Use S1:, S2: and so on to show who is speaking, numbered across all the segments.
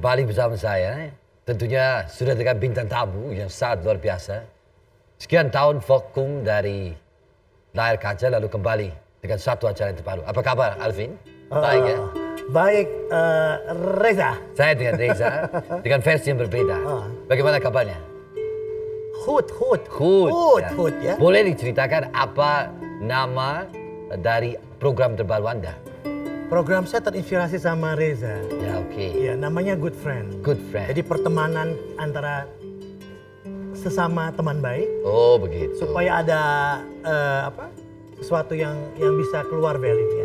S1: kembali bersama saya. Eh, tentunya sudah dengan bintang tamu yang sangat luar biasa. Sekian tahun vakum dari layar kaca lalu kembali dengan satu acara yang terbaru. Apa kabar Alvin? Ah, baik ya? Baik, uh, Reza. Saya dengan Reza, dengan versi yang berbeda. Ah. Bagaimana kabarnya? Hut, hut. Hut, hut, ya. hut ya. Boleh diceritakan apa nama dari program terbaru Anda?
S2: Program saya terinspirasi sama Reza. Ya oke. Okay. Ya namanya Good Friend.
S1: Good Friend. Jadi
S2: pertemanan antara sesama teman baik. Oh begitu. Supaya ada uh, apa? sesuatu yang yang bisa keluar value-nya.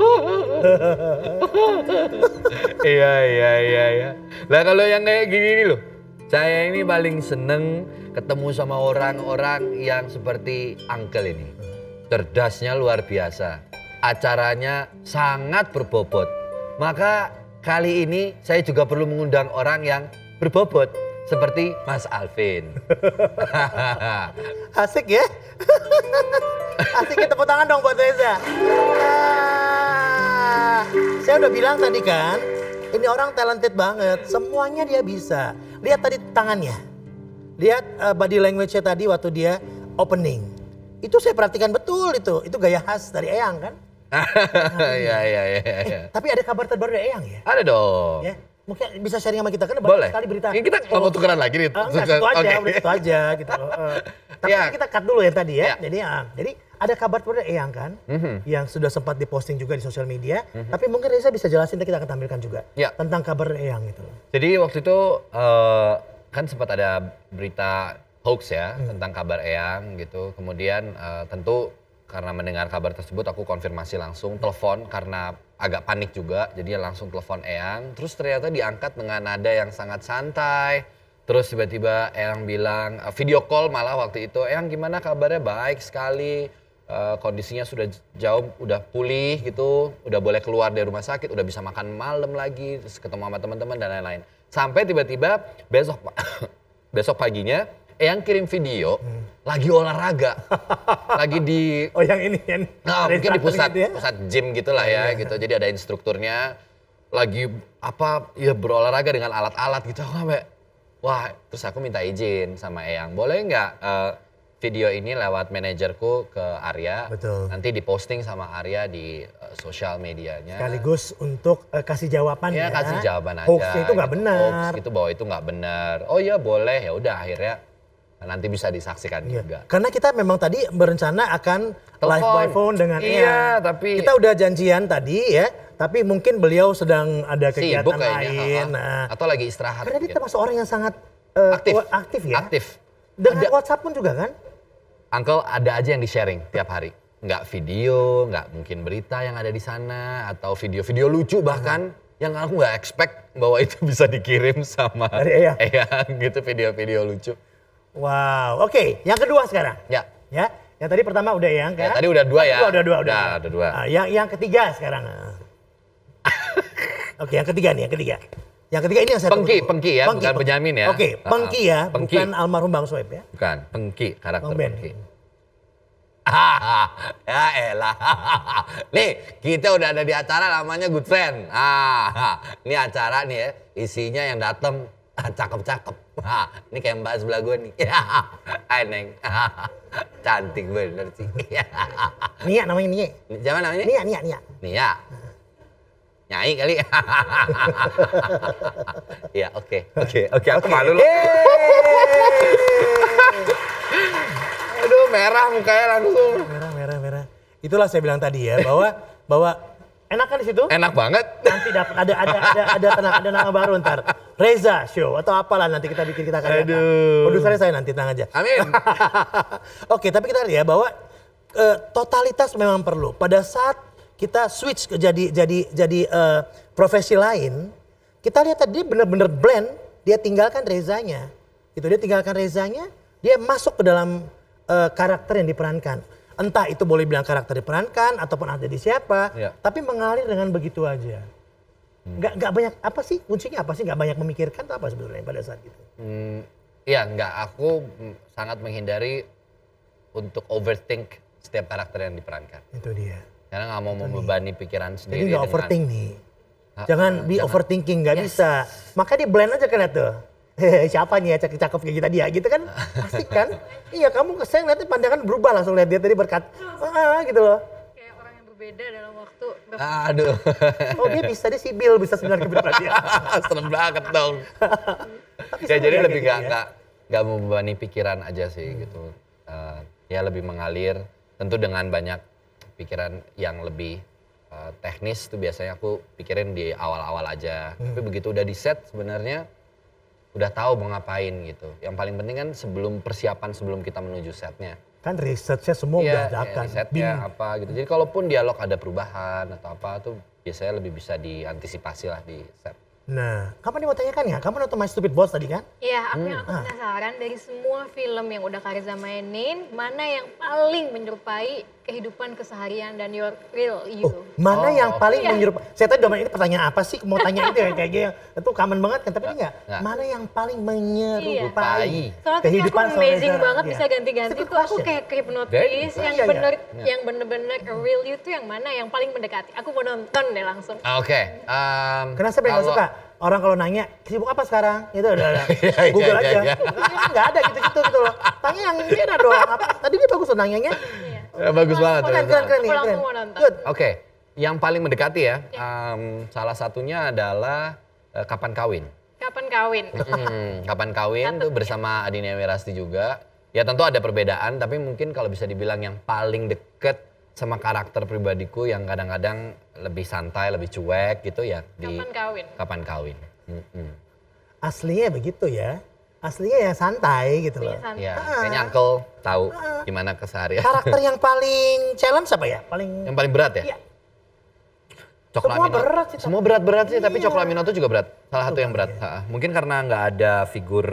S1: iya iya iya iya. Lah kalau yang kayak gini nih loh. Saya ini paling seneng ketemu sama orang-orang yang seperti uncle ini. Hmm. Cerdasnya luar biasa acaranya sangat berbobot. Maka kali ini saya juga perlu mengundang orang yang berbobot seperti Mas Alvin. Asik ya? Asik kita ya, tepuk tangan dong buat Reza.
S2: Ah, saya udah bilang tadi kan, ini orang talented banget, semuanya dia bisa. Lihat tadi tangannya. Lihat eh, body language-nya tadi waktu dia opening. Itu saya perhatikan betul itu. Itu gaya khas dari Eyang kan?
S1: Iya iya iya, iya, eh, iya.
S2: Tapi ada kabar terbaru dari Eyang ya?
S1: Ada dong. Ya?
S2: Mungkin bisa sharing sama kita kan banyak sekali berita. Ya, kita oh, mau tukeran lagi nih. Uh, enggak, itu aja, okay. itu aja gitu. Uh, tapi ya. Kan kita cut dulu ya tadi ya. ya. Jadi uh, Jadi ada kabar terbaru dari Eyang kan, mm -hmm. yang sudah sempat diposting juga di sosial media. Mm -hmm. Tapi mungkin Reza bisa jelasin, kita akan tampilkan juga ya. tentang kabar Eyang itu.
S1: Jadi waktu itu uh, kan sempat ada berita hoax ya hmm. tentang kabar Eyang gitu. Kemudian uh, tentu karena mendengar kabar tersebut aku konfirmasi langsung telepon karena agak panik juga jadi langsung telepon Eyang terus ternyata diangkat dengan nada yang sangat santai terus tiba-tiba Eyang bilang eh, video call malah waktu itu Eyang gimana kabarnya baik sekali eh, kondisinya sudah jauh udah pulih gitu udah boleh keluar dari rumah sakit udah bisa makan malam lagi terus ketemu sama teman-teman dan lain-lain sampai tiba-tiba besok besok paginya Eyang kirim video hmm. lagi olahraga, lagi di oh yang ini yang nah, mungkin di pusat gitu ya? pusat gym gitulah ya iya. gitu. Jadi ada instrukturnya lagi apa ya berolahraga dengan alat-alat gitu. Aku sampai wah terus aku minta izin sama Eyang, boleh nggak uh, video ini lewat manajerku ke Arya. Betul. Nanti diposting sama Arya di uh, sosial medianya. Sekaligus
S2: untuk uh, kasih jawaban ya. ya. kasih jawaban aja. Hoax itu nggak gitu. benar. Hoax
S1: itu bahwa itu nggak benar. Oh iya boleh ya udah akhirnya nanti bisa disaksikan iya. juga.
S2: Karena kita memang tadi berencana akan Telepon. live by phone dengan iya, ya. tapi kita udah janjian tadi ya, tapi mungkin beliau sedang ada kegiatan Sibuk lain nah. atau lagi istirahat. Karena dia gitu. termasuk orang yang sangat
S1: uh, aktif. aktif ya. Aktif. Dengan ada, WhatsApp pun juga kan? Uncle ada aja yang di-sharing tiap hari. Nggak video, nggak mungkin berita yang ada di sana atau video-video lucu bahkan. Hmm yang aku nggak expect bahwa itu bisa dikirim sama Dari Eyang gitu video-video lucu.
S2: Wow. Oke, okay. yang kedua sekarang. Ya. Ya. Yang tadi pertama udah ya, yang. kan? Ya, tadi
S1: udah dua ya. udah dua, udah. Udah, udah dua. Nah,
S2: yang yang ketiga sekarang. Oke, okay, yang ketiga nih, yang ketiga. Yang ketiga ini yang saya Pengki, tunggu. Pengki ya, pengki, bukan pengki. ya. Oke, okay, ah, Pengki ya, pengki. bukan almarhum Bang Soeb ya.
S1: Bukan, Pengki karakter Bang ben. Pengki. ya elah. nih, kita udah ada di acara namanya Good Friend. Ah, ini acara nih ya, isinya yang datang cakep-cakep. ini kayak mbak sebelah gue nih. Aneng. Cantik bener sih.
S2: Nia namanya Nia. Siapa namanya? Nia, Nia, Nia. Nia.
S1: Nyai kali. Iya, oke. Oke, oke. Aku malu loh. Aduh, merah mukanya
S2: langsung. Merah, merah, merah. Itulah saya bilang tadi ya, bahwa bahwa enak kan di situ? Enak banget. Nanti dapat ada ada ada ada tenaga ada nama baru ntar Reza Show atau apalah nanti kita bikin kita akan Produsernya saya nanti tenang aja. Amin. Oke, tapi kita lihat ya bahwa uh, totalitas memang perlu. Pada saat kita switch ke jadi jadi jadi uh, profesi lain, kita lihat tadi benar-benar blend, dia tinggalkan Rezanya. Itu dia tinggalkan Rezanya, dia masuk ke dalam uh, karakter yang diperankan. Entah itu boleh bilang karakter diperankan ataupun ada di siapa, ya. tapi mengalir dengan begitu aja. Hmm. nggak nggak banyak apa sih kuncinya apa sih nggak banyak memikirkan atau apa sebenarnya pada saat itu
S1: hmm, iya, nggak aku hmm, sangat menghindari untuk overthink setiap karakter yang diperankan itu dia karena nggak mau itu membebani nih. pikiran sendiri jadi nggak overthink nih
S2: jangan uh, be overthinking nggak yes. bisa maka dia blend aja kan tuh siapa nih ya cakep cakep kayak kita dia gitu kan pasti kan iya kamu saya nanti pandangan berubah langsung lihat dia tadi berkat ah, gitu loh
S1: berbeda dalam waktu ah, aduh
S2: oh dia bisa dia sibil bisa sembilan kebetulan dia
S1: serem banget dong ya jadi ya lebih gak, nggak ya? membebani pikiran aja sih hmm. gitu uh, ya lebih mengalir tentu dengan banyak pikiran yang lebih uh, teknis tuh biasanya aku pikirin di awal-awal aja hmm. tapi begitu udah di set sebenarnya udah tahu mau ngapain gitu. Yang paling penting kan sebelum persiapan sebelum kita menuju setnya.
S2: Kan risetnya semua ya, dadakan. Iya, ya, risetnya apa
S1: gitu. Jadi kalaupun dialog ada perubahan atau apa tuh biasanya lebih bisa diantisipasi lah di set.
S2: Nah, kapan mau tanyakan ya? Kamu nonton My Stupid Boss tadi kan? Iya, aku hmm. aku ah. penasaran dari semua film yang udah Kariza mainin, mana yang paling menyerupai kehidupan keseharian dan your real you. Oh, mana oh, yang paling menyerupai? menyerupai? Saya tadi domain ini pertanyaan apa sih? Mau tanya itu ya kayak kayaknya itu common banget kan, tapi enggak. Mana yang paling iya.
S1: menyerupai? yeah. kehidupan aku amazing banget yeah. bisa
S2: ganti-ganti tuh aku kayak hipnotis yang yeah, iya. bener yeah. yang bener-bener real you tuh yang mana yang paling mendekati? Aku mau nonton deh langsung. Ah, oke. Okay. Um, Karena saya pengen suka orang kalau nanya sibuk apa sekarang itu udah, udah. Iya, Google aja nggak ada gitu gitu gitu loh tanya yang ini ada doang apa tadi dia bagus nanyanya
S1: Ya, bagus banget. Keren, keren, keren. Pulang semua nonton. Oke, okay. yang paling mendekati ya, um, salah satunya adalah uh, Kapan Kawin. Kapan Kawin. Hmm, kapan Kawin tuh bersama Adinia Wirasti juga. Ya tentu ada perbedaan, tapi mungkin kalau bisa dibilang yang paling deket sama karakter pribadiku yang kadang-kadang lebih santai, lebih cuek gitu ya. Di, kapan Kawin. Kapan Kawin. Mm -mm.
S2: Aslinya begitu ya aslinya ya santai gitu iya, loh. Iya, kayaknya
S1: Uncle tahu gimana keseharian. Karakter yang
S2: paling challenge apa ya? Paling Yang paling berat ya? Iya.
S1: Coklat Semua berat sih. Semua berat-berat sih, iya. tapi Coklamino itu juga berat. Salah satu yang berat. Iya. Mungkin karena nggak ada figur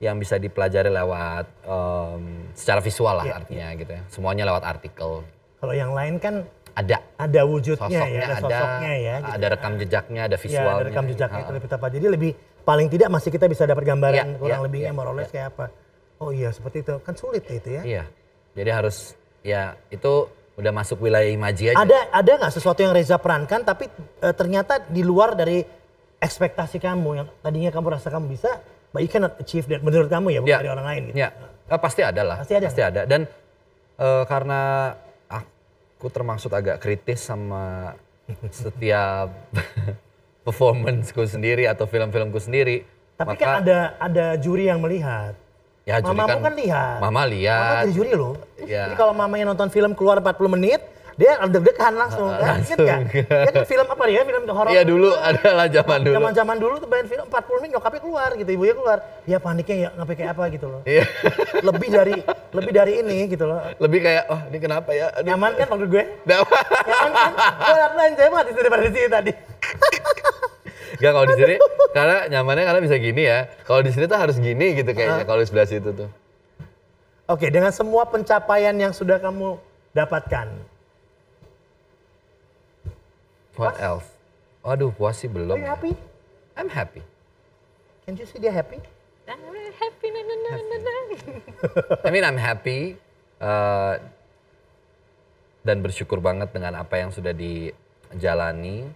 S1: yang bisa dipelajari lewat um, secara visual lah iya, artinya iya. gitu ya. Semuanya lewat artikel.
S2: Kalau yang lain kan ada ada wujudnya sosoknya ya, ada, sosoknya ya, gitu. ada
S1: ya. rekam jejaknya, ada visualnya. Ya, ada rekam
S2: jejaknya itu lebih tepat. Jadi lebih paling tidak masih kita bisa dapat gambaran ya, kurang ya, lebihnya ya, more or less ya. kayak apa. Oh iya seperti itu kan sulit ya itu ya.
S1: Iya. Jadi harus ya itu udah masuk wilayah imaji aja. Ada
S2: ada nggak sesuatu yang Reza perankan tapi e, ternyata di luar dari ekspektasi kamu yang tadinya kamu rasa kamu bisa, but
S1: you cannot achieve that
S2: menurut kamu ya bukan
S1: ya. dari orang lain gitu. Eh, pasti ada lah. Pasti ada. Pasti ada. Dan e, karena aku termasuk agak kritis sama setiap performanceku sendiri atau film-filmku sendiri. Tapi maka, kan ada
S2: ada juri yang melihat.
S1: Ya, mama kan, kan lihat. Mama lihat. Mama jadi juri loh. Ya. Jadi
S2: kalau mamanya nonton film keluar 40 menit, dia deg-degan langsung. Uh, langsung. Kan? Ya kan film apa ya? Film horor. Iya dulu kan? adalah zaman dulu. Zaman-zaman dulu tuh main film 40 menit nyokapnya keluar gitu, ibunya keluar. ya paniknya ya ngapain kayak apa gitu loh. Iya. lebih dari lebih dari ini gitu loh. Lebih kayak oh ini kenapa ya? Aduh. Nyaman kan waktu gue? Nyaman. kan? Gue liat lain saya banget daripada di sini
S1: tadi. Enggak kalau di sini karena nyamannya karena bisa gini ya. Kalau di sini tuh harus gini gitu kayaknya uh. kalau di sebelah situ tuh.
S2: Oke, okay, dengan semua pencapaian yang sudah kamu dapatkan.
S1: What puas? else? Aduh, puas sih belum. Are you ya. I'm happy. Can you see dia happy?
S2: I'm happy, na, na, na, na, na.
S1: I mean I'm happy uh, dan bersyukur banget dengan apa yang sudah dijalani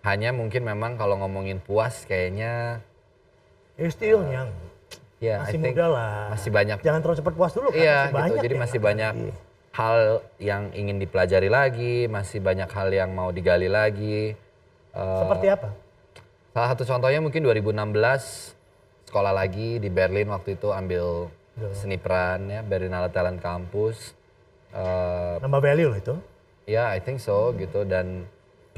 S1: hanya mungkin memang kalau ngomongin puas kayaknya eh, uh, ya still uh, Yeah, masih I think muda lah. Masih banyak. Jangan terlalu cepat puas dulu kan. Iya, masih gitu. Jadi ya. masih banyak lagi. Iya. hal yang ingin dipelajari lagi, masih banyak hal yang mau digali lagi. Uh, Seperti apa? Salah satu contohnya mungkin 2016 sekolah lagi di Berlin waktu itu ambil Duh. seni peran ya Berlinale Talent Campus. Uh,
S2: Nambah value loh itu.
S1: Ya, yeah, I think so hmm. gitu dan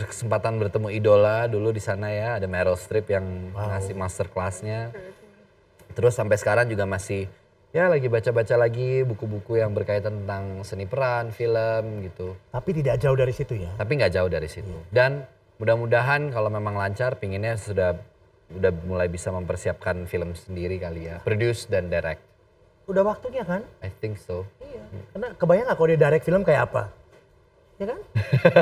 S1: kesempatan bertemu idola dulu di sana ya ada Meryl Streep yang wow. ngasih master kelasnya terus sampai sekarang juga masih ya lagi baca-baca lagi buku-buku yang berkaitan tentang seni peran film gitu tapi tidak jauh dari situ ya tapi nggak jauh dari situ yeah. dan mudah-mudahan kalau memang lancar pinginnya sudah udah mulai bisa mempersiapkan film sendiri kali ya produce dan direct udah waktunya kan I think so iya
S2: karena kebayang nggak kalau dia direct film kayak apa ya kan?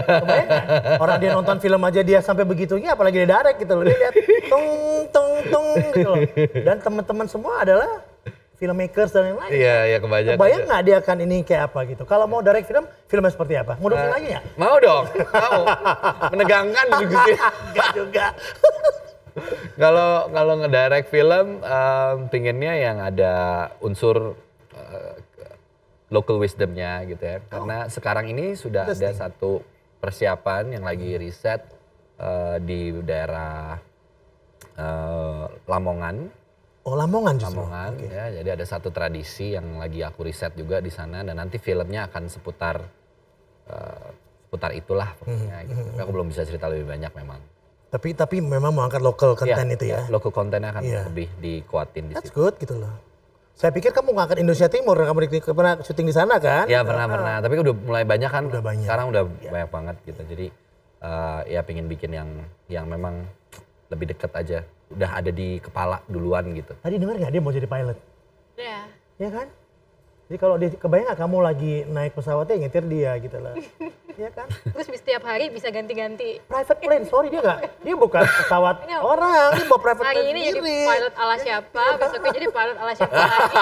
S1: Kebayang, orang dia nonton film aja
S2: dia sampai begitunya apalagi dia direct gitu loh. Dia lihat tung tung tung gitu loh. Dan teman-teman semua adalah filmmakers dan lain-lain. Iya, iya kebanyakan. Kebayang nggak dia akan ini kayak apa gitu. Kalau mau direct film, filmnya seperti apa? Mau dong eh, lagi ya?
S1: Mau dong, mau. Menegangkan juga. Enggak juga. Kalau kalau ngedirect film, um, pinginnya yang ada unsur local wisdomnya gitu ya. Karena oh. sekarang ini sudah ada satu persiapan yang lagi riset uh, eh, di daerah uh, Lamongan. Oh Lamongan justru. Lamongan okay. ya. Jadi ada satu tradisi yang lagi aku riset juga di sana dan nanti filmnya akan seputar uh, seputar itulah pokoknya. Mm -hmm. gitu. Hmm, aku hmm. belum bisa cerita lebih banyak memang.
S2: Tapi tapi memang mau lokal konten ya, itu ya. ya. lokal
S1: kontennya akan ya. lebih dikuatin
S2: di That's situ. That's good gitu loh. Saya pikir kamu ngangkat Indonesia Timur, kamu di, pernah syuting di sana kan? Ya pernah nah, pernah, ah. tapi udah mulai banyak kan. Udah banyak. Sekarang udah
S1: ya. banyak banget gitu. Jadi uh, ya pengen bikin yang yang memang lebih dekat aja. Udah ada di kepala duluan gitu. Tadi
S2: dengar nggak dia mau jadi pilot? Iya. Iya kan? Jadi kalau dia kebayang kamu lagi naik pesawatnya nyetir dia gitu lah. Iya kan? Terus setiap hari bisa ganti-ganti. Private plane, sorry dia nggak, dia bukan pesawat orang, dia bawa private plane Hari ini jadi pilot ala siapa, besoknya jadi pilot ala siapa lagi.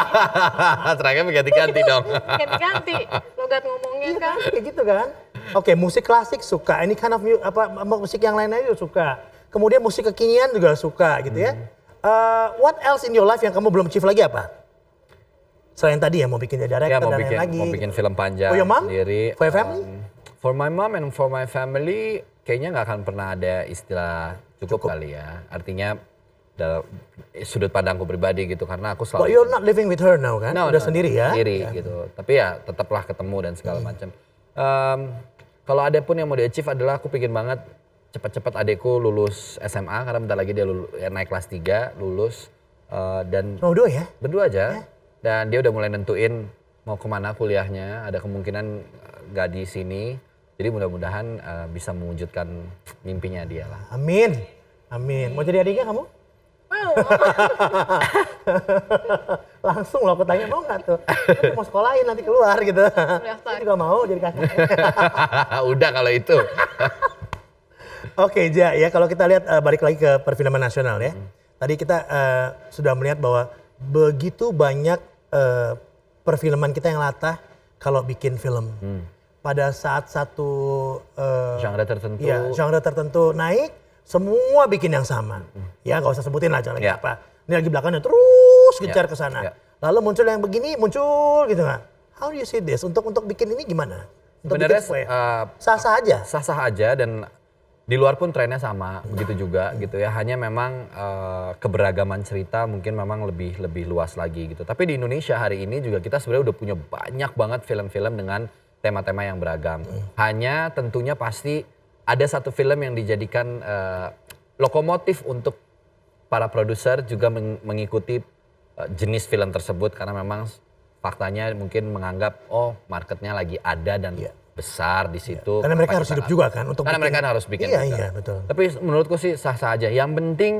S1: Terakhir ganti ganti dong. ganti-ganti,
S2: logat ngomongnya iya kan. kan. Kayak gitu kan. Oke, musik klasik suka, ini kind of apa musik yang lain aja suka. Kemudian musik kekinian juga suka gitu ya. Uh, what else in your life yang kamu belum achieve lagi apa?
S1: Selain tadi ya mau bikin jadi director ya, mau dan bikin, lain lagi. Mau bikin film panjang oh, ya, sendiri. For your family? Um, for my mom and for my family kayaknya nggak akan pernah ada istilah cukup, cukup. kali ya. Artinya dalam sudut pandangku pribadi gitu karena aku selalu But you're
S2: not living with her now kan? No, Udah no, sendiri ya? Sendiri yeah. gitu.
S1: Tapi ya tetaplah ketemu dan segala hmm. macam. Um, kalau ada pun yang mau di-achieve adalah aku pingin banget cepat-cepat adekku lulus SMA karena bentar lagi dia lulus, ya, eh, naik kelas 3, lulus uh, dan Oh, berdua ya? Berdua aja. Ya dan dia udah mulai nentuin mau kemana kuliahnya ada kemungkinan eh, gak di sini jadi mudah-mudahan uh, bisa mewujudkan mimpinya dia lah amin amin mau jadi adiknya kamu mau
S2: langsung loh aku tanya mau nggak tuh aku mau sekolahin nanti keluar gitu aku juga mau jadi
S1: kakak udah kalau itu Oke,
S2: okay, Ja, ya kalau kita lihat uh, balik lagi ke perfilman nasional ya. Hmm. Tadi kita uh, sudah melihat bahwa begitu banyak uh, perfilman kita yang latah kalau bikin film. Hmm. Pada saat satu uh, genre tertentu, ya, genre tertentu naik, semua bikin yang sama. Hmm. hmm. Ya nggak usah sebutin lah genre yeah. apa. Ini lagi belakangnya terus kejar ya, yeah. ke sana. Yeah. Lalu muncul yang begini, muncul gitu kan. How do you see this? Untuk untuk bikin ini gimana?
S1: Untuk Sebenarnya eh, sah-sah aja. Sah-sah aja dan di luar pun trennya sama begitu juga gitu ya hanya memang uh, keberagaman cerita mungkin memang lebih lebih luas lagi gitu tapi di Indonesia hari ini juga kita sebenarnya udah punya banyak banget film-film dengan tema-tema yang beragam hanya tentunya pasti ada satu film yang dijadikan uh, lokomotif untuk para produser juga mengikuti uh, jenis film tersebut karena memang faktanya mungkin menganggap oh marketnya lagi ada dan yeah besar di iya. situ. Karena mereka harus hidup juga kan untuk Karena bikin, mereka harus bikin. Iya, iya, betul. Tapi menurutku sih sah-sah aja. Yang penting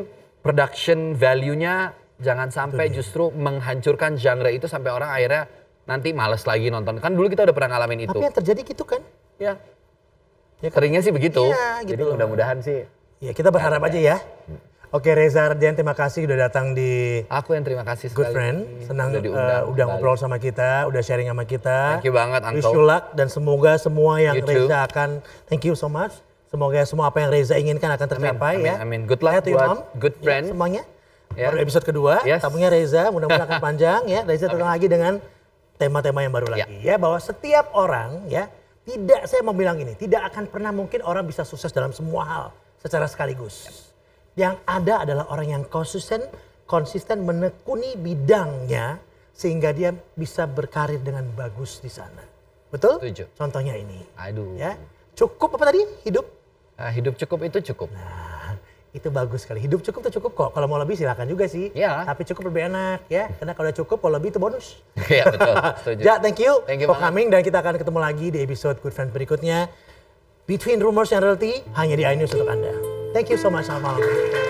S1: production value-nya jangan sampai betul, justru menghancurkan genre itu sampai orang akhirnya nanti males lagi nonton. Kan dulu kita udah pernah ngalamin itu. Tapi yang
S2: terjadi gitu kan? Iya. Ya.
S1: Ya, kan? keringnya sih begitu. Iya, gitu Jadi mudah-mudahan sih.
S2: Ya, kita berharap ya. aja ya. Hmm. Oke Reza Ardian terima kasih sudah datang di Aku yang terima kasih Good Friend. Senang eh, udah, diundang, uh, udah ngobrol sama kita, udah sharing sama kita. Thank you banget Anto. Wish you luck dan semoga semua yang you Reza too. akan Thank you so much. Semoga semua apa yang Reza inginkan akan tercapai amin, amin, ya. Amin. Good luck you, mom. good friend. Ya, semuanya. Yeah. Baru episode kedua, yes. tamunya Reza mudah-mudahan akan panjang ya. Reza datang lagi dengan tema-tema yang baru yeah. lagi ya bahwa setiap orang ya tidak saya mau bilang ini tidak akan pernah mungkin orang bisa sukses dalam semua hal secara sekaligus. Yeah. Yang ada adalah orang yang konsisten, konsisten menekuni bidangnya sehingga dia bisa berkarir dengan bagus di sana. Betul? Setuju. Contohnya ini. Aduh. Ya. Cukup apa tadi? Hidup? Uh, hidup cukup itu cukup. Nah, itu bagus sekali. Hidup cukup itu cukup kok. Kalau mau lebih silakan juga sih. Iya. Tapi cukup lebih enak ya. Karena kalau udah cukup, kalau lebih itu bonus.
S1: Iya betul. Setuju. ja, thank
S2: you, thank you for banget. coming dan kita akan ketemu lagi di episode Good Friend berikutnya. Between Rumors and Reality hanya di iNews untuk Anda. Thank you so much, Alvaro.